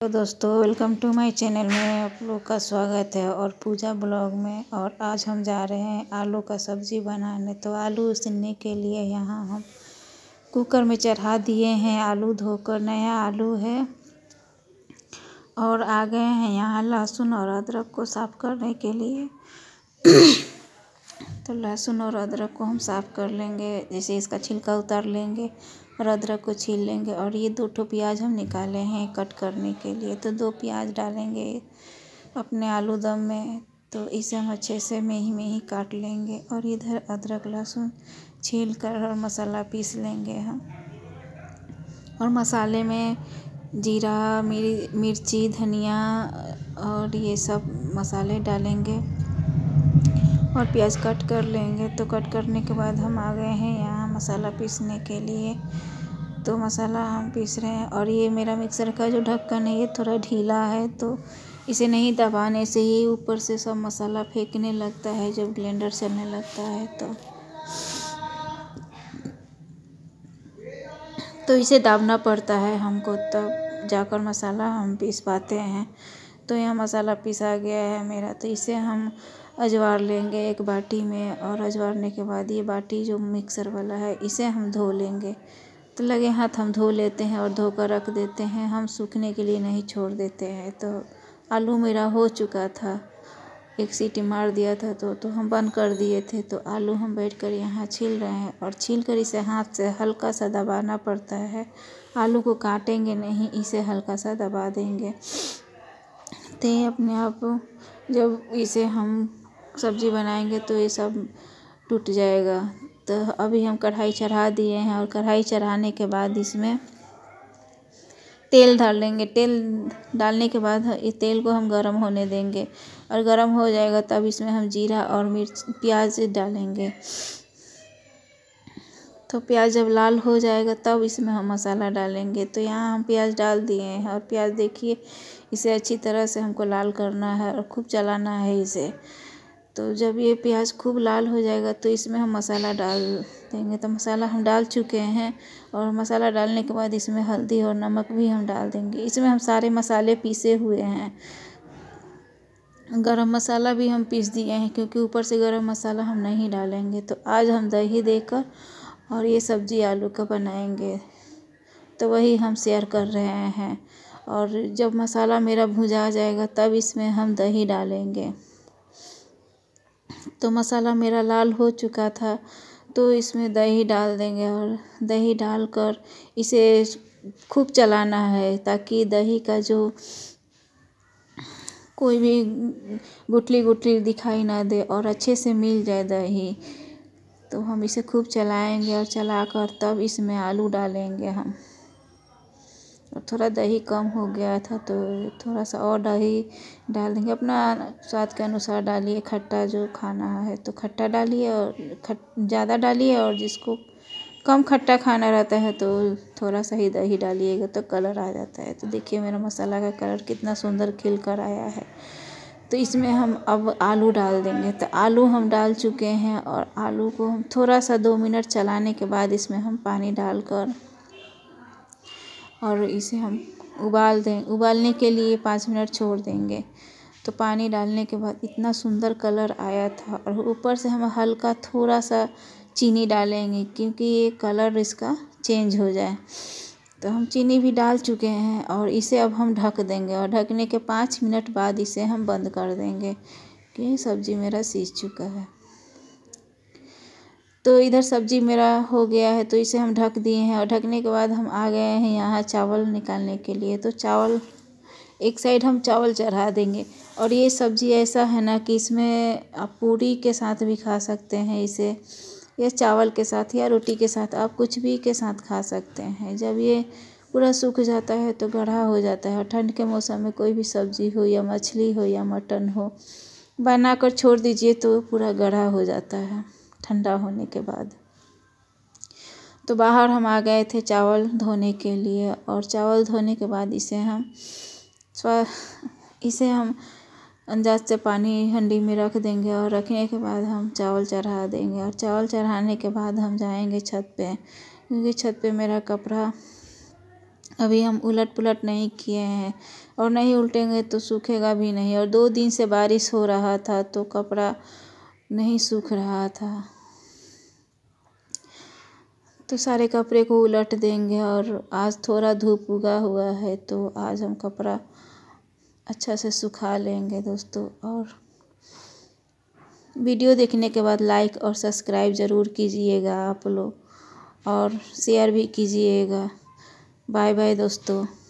तो दोस्तों welcome to my channel में आप लोग का स्वागत है और पूजा ब्लॉग में और आज हम जा रहे हैं आलू का सब्ज़ी बनाने तो आलू सिलने के लिए यहाँ हम कुकर में चढ़ा दिए हैं आलू धोकर नया आलू है और आ गए हैं यहाँ लहसुन और अदरक को साफ़ करने के लिए तो लहसुन और अदरक को हम साफ़ कर लेंगे जैसे इसका छिलका उतार लेंगे और अदरक को छील लेंगे और ये दो ठो प्याज हम निकाले हैं कट करने के लिए तो दो प्याज डालेंगे अपने आलू दम में तो इसे हम अच्छे से में ही काट लेंगे और इधर अदरक लहसुन छील कर और मसाला पीस लेंगे हम और मसाले में जीरा मिरी मिर्ची धनिया और ये सब मसाले डालेंगे और प्याज कट कर लेंगे तो कट करने के बाद हम आ गए हैं यहाँ मसाला पीसने के लिए तो मसाला हम पीस रहे हैं और ये मेरा मिक्सर का जो ढक्कन है ये थोड़ा ढीला है तो इसे नहीं दबाने से ही ऊपर से सब मसाला फेंकने लगता है जब ब्लेंडर चलने लगता है तो तो इसे दाबना पड़ता है हमको तब जाकर मसाला हम पीस पाते हैं तो यह मसाला पीसा गया है मेरा तो इसे हम अजवार लेंगे एक बाटी में और अजवारने के बाद ये बाटी जो मिक्सर वाला है इसे हम धो लेंगे तो लगे हाथ हम धो लेते हैं और धोकर रख देते हैं हम सूखने के लिए नहीं छोड़ देते हैं तो आलू मेरा हो चुका था एक सीटी मार दिया था तो तो हम बंद कर दिए थे तो आलू हम बैठ कर यहाँ छील रहे हैं और छील कर इसे हाथ से हल्का सा दबाना पड़ता है आलू को काटेंगे नहीं इसे हल्का सा दबा देंगे तो अपने आप जब इसे हम सब्ज़ी बनाएंगे तो ये सब टूट जाएगा तो अभी हम कढ़ाई चढ़ा दिए हैं और कढ़ाई चढ़ाने के बाद इसमें तेल डाल लेंगे तेल डालने के बाद ये तेल को हम गरम होने देंगे और गरम हो जाएगा तब इसमें हम जीरा और मिर्च प्याज डालेंगे तो प्याज जब लाल हो जाएगा तब इसमें हम मसाला डालेंगे तो यहाँ हम प्याज डाल दिए हैं और प्याज देखिए इसे अच्छी तरह से हमको लाल करना है और खूब चलाना है इसे तो जब ये प्याज खूब लाल हो जाएगा तो इसमें हम मसाला डाल देंगे तो मसाला हम डाल चुके हैं और मसाला डालने के बाद इसमें हल्दी और नमक भी हम डाल देंगे इसमें हम सारे मसाले पीसे हुए हैं गरम मसाला भी हम पीस दिए हैं क्योंकि ऊपर से गरम मसाला हम नहीं डालेंगे तो आज हम दही देकर और ये सब्ज़ी आलू का बनाएंगे तो वही हम शेयर कर रहे हैं और जब मसाला मेरा भुजा जाएगा तब इसमें हम दही डालेंगे तो मसाला मेरा लाल हो चुका था तो इसमें दही डाल देंगे और दही डालकर इसे खूब चलाना है ताकि दही का जो कोई भी गुटली गुटली दिखाई ना दे और अच्छे से मिल जाए दही तो हम इसे खूब चलाएंगे और चलाकर तब इसमें आलू डालेंगे हम थोड़ा दही कम हो गया था तो थोड़ा सा और दही डाल देंगे अपना स्वाद के अनुसार डालिए खट्टा जो खाना है तो खट्टा डालिए और खट ज़्यादा डालिए और जिसको कम खट्टा खाना रहता है तो थोड़ा सा ही दही डालिएगा तो कलर आ जाता है तो देखिए मेरा मसाला का कलर कितना सुंदर खिल कर आया है तो इसमें हम अब आलू डाल देंगे तो आलू हम डाल चुके हैं और आलू को हम थोड़ा सा दो मिनट चलाने के बाद इसमें हम पानी डालकर और इसे हम उबाल दें उबालने के लिए पाँच मिनट छोड़ देंगे तो पानी डालने के बाद इतना सुंदर कलर आया था और ऊपर से हम हल्का थोड़ा सा चीनी डालेंगे क्योंकि ये कलर इसका चेंज हो जाए तो हम चीनी भी डाल चुके हैं और इसे अब हम ढक देंगे और ढकने के पाँच मिनट बाद इसे हम बंद कर देंगे कि सब्ज़ी मेरा सीज चुका है तो इधर सब्जी मेरा हो गया है तो इसे हम ढक दिए हैं और ढकने के बाद हम आ गए हैं यहाँ चावल निकालने के लिए तो चावल एक साइड हम चावल चढ़ा देंगे और ये सब्ज़ी ऐसा है ना कि इसमें आप पूरी के साथ भी खा सकते हैं इसे या चावल के साथ या रोटी के साथ आप कुछ भी के साथ खा सकते हैं जब ये पूरा सूख जाता है तो गढ़ा हो जाता है और ठंड के मौसम में कोई भी सब्ज़ी हो या मछली हो या मटन हो बनाकर छोड़ दीजिए तो पूरा गढ़ा हो जाता है ठंडा होने के बाद तो बाहर हम आ गए थे चावल धोने के लिए और चावल धोने के बाद इसे हम इसे हम अंदाज से पानी हंडी में रख देंगे और रखने के बाद हम चावल चढ़ा देंगे और चावल चढ़ाने के बाद हम जाएंगे छत पे क्योंकि छत पे मेरा कपड़ा अभी हम उलट पुलट नहीं किए हैं और नहीं उल्टेंगे तो सूखेगा भी नहीं और दो दिन से बारिश हो रहा था तो कपड़ा नहीं सूख रहा था तो सारे कपड़े को उलट देंगे और आज थोड़ा धूप उगा हुआ है तो आज हम कपड़ा अच्छा से सुखा लेंगे दोस्तों और वीडियो देखने के बाद लाइक और सब्सक्राइब ज़रूर कीजिएगा आप लोग और शेयर भी कीजिएगा बाय बाय दोस्तों